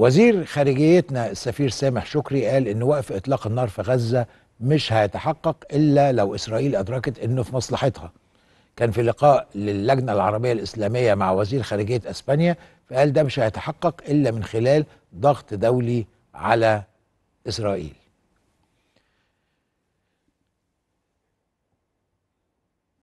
وزير خارجيتنا السفير سامح شكري قال ان وقف اطلاق النار في غزه مش هيتحقق الا لو اسرائيل ادركت انه في مصلحتها. كان في لقاء للجنه العربيه الاسلاميه مع وزير خارجيه اسبانيا فقال ده مش هيتحقق الا من خلال ضغط دولي على اسرائيل.